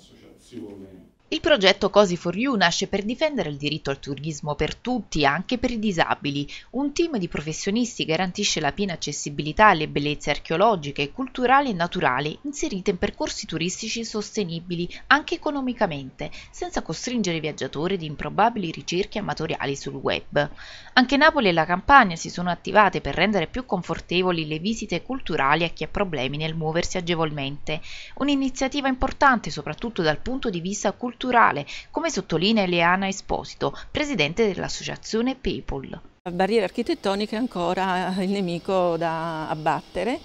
associazione il progetto Cosi for You nasce per difendere il diritto al turismo per tutti, anche per i disabili. Un team di professionisti garantisce la piena accessibilità alle bellezze archeologiche, culturali e naturali inserite in percorsi turistici sostenibili anche economicamente, senza costringere i viaggiatori ad improbabili ricerche amatoriali sul web. Anche Napoli e la Campania si sono attivate per rendere più confortevoli le visite culturali a chi ha problemi nel muoversi agevolmente. Un'iniziativa importante soprattutto dal punto di vista culturale culturale, come sottolinea Eliana Esposito, presidente dell'associazione People. La barriera architettonica è ancora il nemico da abbattere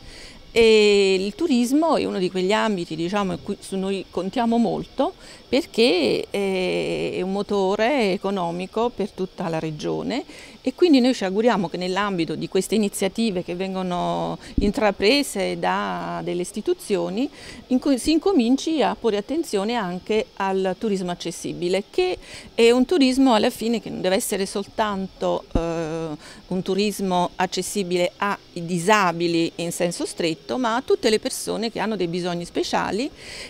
e il turismo è uno di quegli ambiti diciamo, cui su noi contiamo molto perché eh, è un motore economico per tutta la regione e quindi noi ci auguriamo che nell'ambito di queste iniziative che vengono intraprese da delle istituzioni si incominci a porre attenzione anche al turismo accessibile che è un turismo alla fine che non deve essere soltanto eh, un turismo accessibile ai disabili in senso stretto, ma a tutte le persone che hanno dei bisogni speciali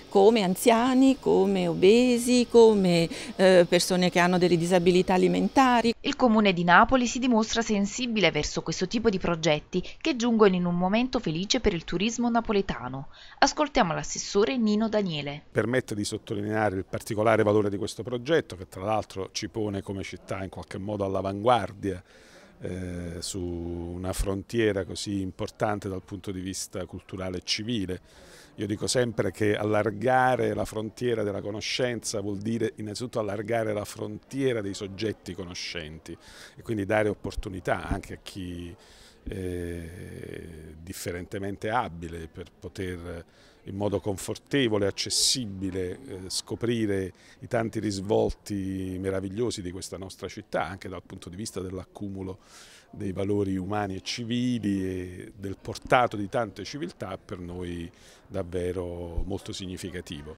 come anziani, come obesi, come eh, persone che hanno delle disabilità alimentari. Il Comune di Napoli si dimostra sensibile verso questo tipo di progetti che giungono in un momento felice per il turismo napoletano. Ascoltiamo l'assessore Nino Daniele. Permette di sottolineare il particolare valore di questo progetto che tra l'altro ci pone come città in qualche modo all'avanguardia eh, su una frontiera così importante dal punto di vista culturale e civile. Io dico sempre che allargare la frontiera della conoscenza vuol dire innanzitutto allargare la frontiera dei soggetti conoscenti e quindi dare opportunità anche a chi eh, differentemente abile per poter in modo confortevole, accessibile, eh, scoprire i tanti risvolti meravigliosi di questa nostra città, anche dal punto di vista dell'accumulo dei valori umani e civili e del portato di tante civiltà, per noi davvero molto significativo.